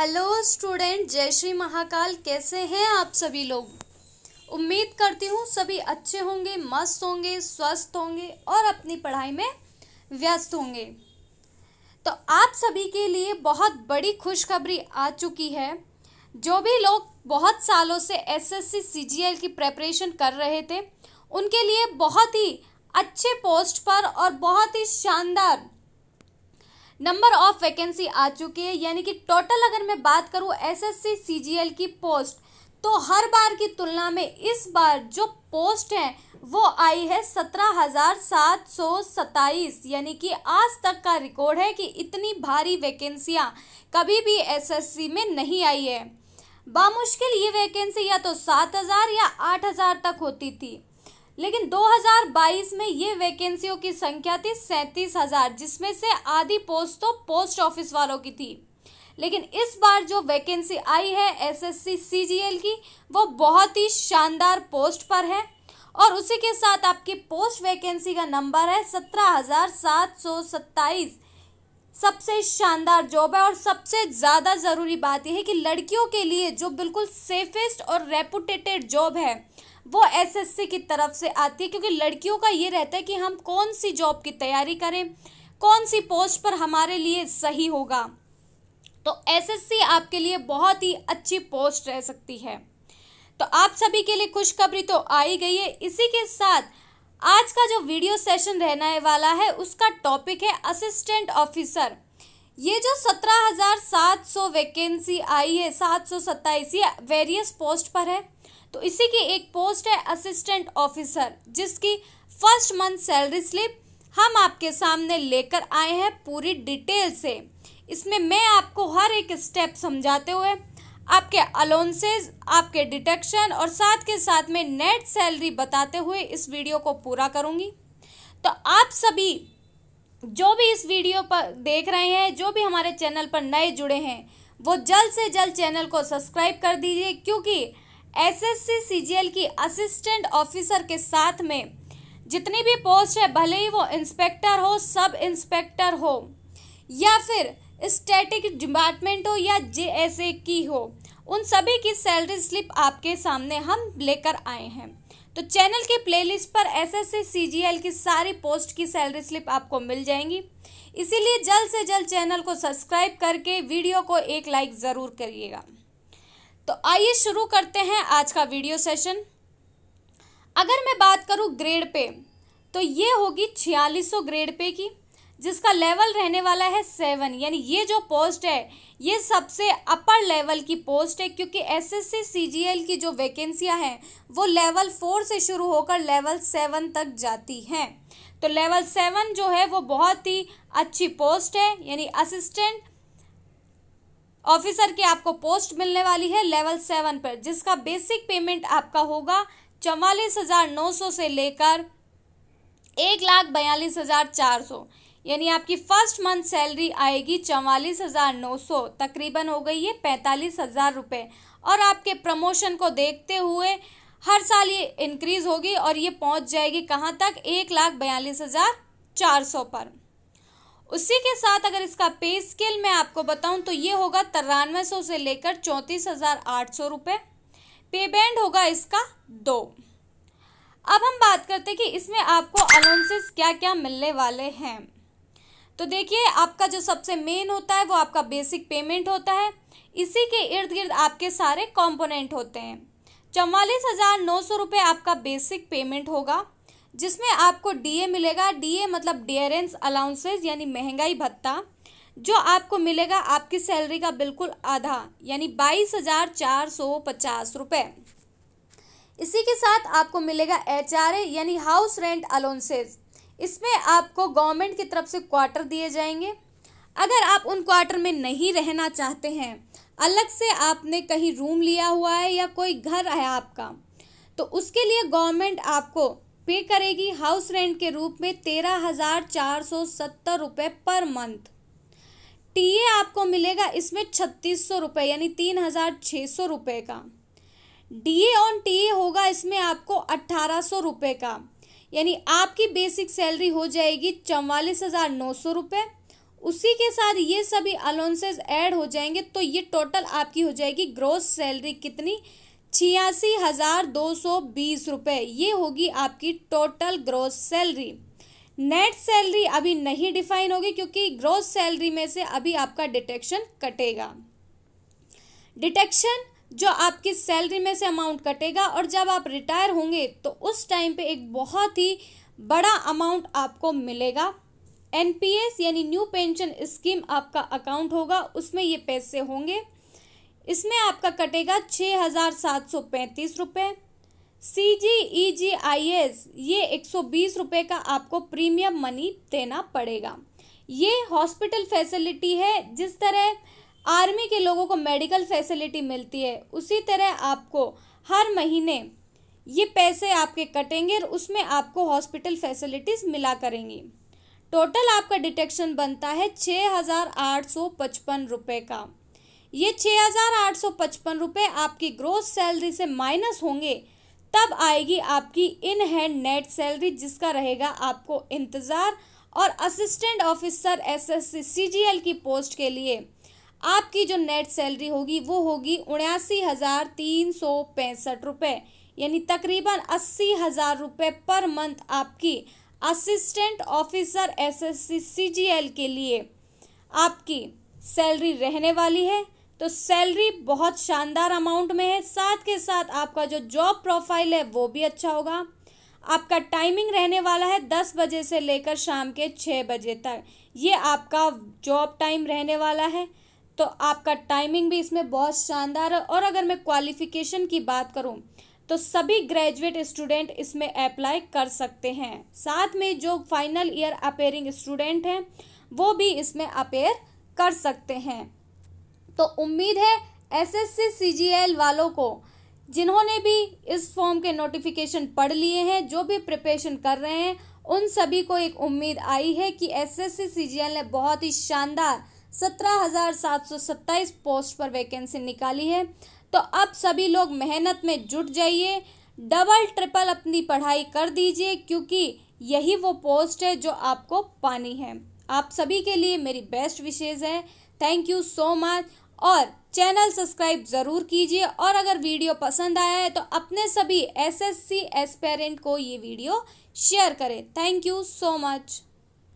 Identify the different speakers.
Speaker 1: hello student जय श्री महाकाल कैसे हैं आप सभी लोग उम्मीद करती हूँ सभी अच्छे होंगे मस्त होंगे स्वस्थ होंगे और अपनी पढ़ाई में व्यस्त होंगे तो आप सभी के लिए बहुत बड़ी खुशखबरी आ चुकी है जो भी लोग बहुत सालों से एसएससी सीजीएल की प्रेपरेशन कर रहे थे उनके लिए बहुत ही अच्छे पोस्ट पर और बहुत ही शानदार नंबर ऑफ वैकेंसी आ चुकी है यानी कि टोटल अगर मैं बात करूँ एसएससी सीजीएल की पोस्ट तो हर बार की तुलना में इस बार जो पोस्ट है वो आई है सत्रह हजार सात सौ सत्ताईस यानी कि आज तक का रिकॉर्ड है कि इतनी भारी वैकेंसियाँ कभी भी एसएससी में नहीं आई है बामुश्किल ये वैकेंसी या तो सात हजार या आठ हजार तक होती थी लेकिन 2022 में ये वैकेंसियों की संख्या थी सैंतीस हजार जिसमें से आधी पोस्ट तो पोस्ट ऑफिस वालों की थी लेकिन इस बार जो वैकेंसी आई है एसएससी सीजीएल की वो बहुत ही शानदार पोस्ट पर है और उसी के साथ आपकी पोस्ट वैकेंसी का नंबर है सत्रह हजार सात सौ सत्ताईस सबसे शानदार जॉब है और सबसे ज़्यादा ज़रूरी बात यह है कि लड़कियों के लिए जो बिल्कुल सेफेस्ट और रेपुटेटेड जॉब है वो एसएससी की तरफ से आती है क्योंकि लड़कियों का ये रहता है कि हम कौन सी जॉब की तैयारी करें कौन सी पोस्ट पर हमारे लिए सही होगा तो एसएससी आपके लिए बहुत ही अच्छी पोस्ट रह सकती है तो आप सभी के लिए खुशखबरी तो आई गई है इसी के साथ आज का जो वीडियो सेशन रहने वाला है उसका टॉपिक है असिस्टेंट ऑफिसर ये जो सत्रह हज़ार सात सौ वैकेंसी आई है सात सौ सत्ताईस ये वेरियस पोस्ट पर है तो इसी की एक पोस्ट है असिस्टेंट ऑफिसर जिसकी फर्स्ट मंथ सैलरी स्लिप हम आपके सामने लेकर आए हैं पूरी डिटेल से इसमें मैं आपको हर एक स्टेप समझाते हुए आपके अलाउंसेज आपके डिटेक्शन और साथ के साथ में नेट सैलरी बताते हुए इस वीडियो को पूरा करूँगी तो आप सभी जो भी इस वीडियो पर देख रहे हैं जो भी हमारे चैनल पर नए जुड़े हैं वो जल्द से जल्द चैनल को सब्सक्राइब कर दीजिए क्योंकि एसएससी सीजीएल की असिस्टेंट ऑफिसर के साथ में जितनी भी पोस्ट है भले ही वो इंस्पेक्टर हो सब इंस्पेक्टर हो या फिर स्टैटिक डिपार्टमेंट हो या जे की हो उन सभी की सैलरी स्लिप आपके सामने हम लेकर आए हैं तो चैनल के प्लेलिस्ट पर एसएससी सीजीएल की सारी पोस्ट की सैलरी स्लिप आपको मिल जाएंगी इसीलिए जल्द से जल्द चैनल को सब्सक्राइब करके वीडियो को एक लाइक ज़रूर करिएगा तो आइए शुरू करते हैं आज का वीडियो सेशन अगर मैं बात करूँ ग्रेड पे तो ये होगी छियालीस ग्रेड पे की जिसका लेवल रहने वाला है सेवन यानी ये जो पोस्ट है ये सबसे अपर लेवल की पोस्ट है क्योंकि एसएससी सीजीएल की जो वैकेंसियां हैं वो लेवल फोर से शुरू होकर लेवल सेवन तक जाती हैं तो लेवल सेवन जो है वो बहुत ही अच्छी पोस्ट है यानी असिस्टेंट ऑफिसर की आपको पोस्ट मिलने वाली है लेवल सेवन पर जिसका बेसिक पेमेंट आपका होगा चवालीस हज़ार नौ सौ से लेकर एक लाख बयालीस हज़ार चार सौ यानी आपकी फर्स्ट मंथ सैलरी आएगी चवालीस हज़ार नौ सौ तकरीबन हो गई है पैंतालीस हज़ार रुपये और आपके प्रमोशन को देखते हुए हर साल ये इंक्रीज़ होगी और ये पहुंच जाएगी कहाँ तक एक लाख बयालीस हज़ार चार सौ पर उसी के साथ अगर इसका पे स्केल मैं आपको बताऊं तो ये होगा तिरानवे सौ से लेकर चौंतीस हजार आठ सौ रुपये पे बैंड होगा इसका दो अब हम बात करते हैं कि इसमें आपको अलाउंसेस क्या क्या मिलने वाले हैं तो देखिए आपका जो सबसे मेन होता है वो आपका बेसिक पेमेंट होता है इसी के इर्द गिर्द आपके सारे कंपोनेंट होते हैं चवालीस हज़ार नौ सौ रुपये आपका बेसिक पेमेंट होगा जिसमें आपको डीए मिलेगा डीए मतलब डियरेंस अलाउंसेज यानी महंगाई भत्ता जो आपको मिलेगा आपकी सैलरी का बिल्कुल आधा यानी बाईस हजार चार सौ पचास रुपये इसी के साथ आपको मिलेगा एच आर यानी हाउस रेंट अलाउंसेज इसमें आपको गवर्नमेंट की तरफ से क्वार्टर दिए जाएंगे अगर आप उन क्वार्टर में नहीं रहना चाहते हैं अलग से आपने कहीं रूम लिया हुआ है या कोई घर है आपका तो उसके लिए गवर्नमेंट आपको पे करेगी हाउस रेंट के रूप में तेरह हजार चार सौ सत्तर रुपये पर मंथ टीए आपको मिलेगा इसमें छत्तीस सौ रुपये यानी तीन हजार छः सौ रुपये का डीए ऑन टीए होगा इसमें आपको अट्ठारह सौ रुपये का यानी आपकी बेसिक सैलरी हो जाएगी चवालीस हज़ार नौ सौ रुपये उसी के साथ ये सभी अलाउंसेज ऐड हो जाएंगे तो ये टोटल आपकी हो जाएगी ग्रोस सैलरी कितनी छियासी हज़ार दो सौ बीस रुपये ये होगी आपकी total gross salary net salary अभी नहीं डिफाइन होगी क्योंकि ग्रोस सैलरी में से अभी आपका डिटेक्शन कटेगा डिटेक्शन जो आपकी सैलरी में से अमाउंट कटेगा और जब आप रिटायर होंगे तो उस टाइम पे एक बहुत ही बड़ा अमाउंट आपको मिलेगा एनपीएस यानी न्यू पेंशन स्कीम आपका अकाउंट होगा उसमें ये पैसे होंगे इसमें आपका कटेगा छः हज़ार सात सौ पैंतीस रुपये सी जी ई जी आई एस ये एक सौ बीस रुपये का आपको प्रीमियम मनी देना पड़ेगा ये हॉस्पिटल फैसिलिटी है जिस तरह आर्मी के लोगों को मेडिकल फैसिलिटी मिलती है उसी तरह आपको हर महीने ये पैसे आपके कटेंगे और उसमें आपको हॉस्पिटल फैसिलिटीज़ मिला करेंगी टोटल आपका डिटेक्शन बनता है छः हज़ार आठ सौ पचपन रुपये का ये छः हज़ार आठ सौ पचपन रुपये आपकी ग्रोस सैलरी से माइनस होंगे तब आएगी आपकी इन हैंड नेट सैलरी जिसका रहेगा आपको इंतज़ार और असिस्टेंट ऑफिसर एसएससी सीजीएल की पोस्ट के लिए आपकी जो नेट सैलरी होगी वो होगी उन्यासी हज़ार तीन सौ पैंसठ रुपये यानी तकरीबन अस्सी हज़ार रुपये पर मंथ आपकी असिस्टेंट ऑफिसर एसएससी सीजीएल के लिए आपकी सैलरी रहने वाली है तो सैलरी बहुत शानदार अमाउंट में है साथ के साथ आपका जो जॉब प्रोफाइल है वो भी अच्छा होगा आपका टाइमिंग रहने वाला है दस बजे से लेकर शाम के छः बजे तक ये आपका जॉब टाइम रहने वाला है तो आपका टाइमिंग भी इसमें बहुत शानदार है और अगर मैं क्वालिफ़िकेशन की बात करूँ तो सभी ग्रेजुएट स्टूडेंट इसमें अप्लाई कर सकते हैं साथ में जो फाइनल ईयर अपेयरिंग स्टूडेंट हैं वो भी इसमें अपेयर कर सकते हैं तो उम्मीद है एसएससी सीजीएल वालों को जिन्होंने भी इस फॉर्म के नोटिफिकेशन पढ़ लिए हैं जो भी प्रिपरेशन कर रहे हैं उन सभी को एक उम्मीद आई है कि एसएससी सीजीएल ने बहुत ही शानदार सत्रह हज़ार सात सौ सत्ताईस पोस्ट पर वैकेंसी निकाली है तो अब सभी लोग मेहनत में जुट जाइए डबल ट्रिपल अपनी पढ़ाई कर दीजिए क्योंकि यही वो पोस्ट है जो आपको पानी है आप सभी के लिए मेरी बेस्ट विशेज़ है थैंक यू सो मच और चैनल सब्सक्राइब ज़रूर कीजिए और अगर वीडियो पसंद आया है तो अपने सभी एसएससी एस्पेरेंट को ये वीडियो शेयर करें थैंक यू सो मच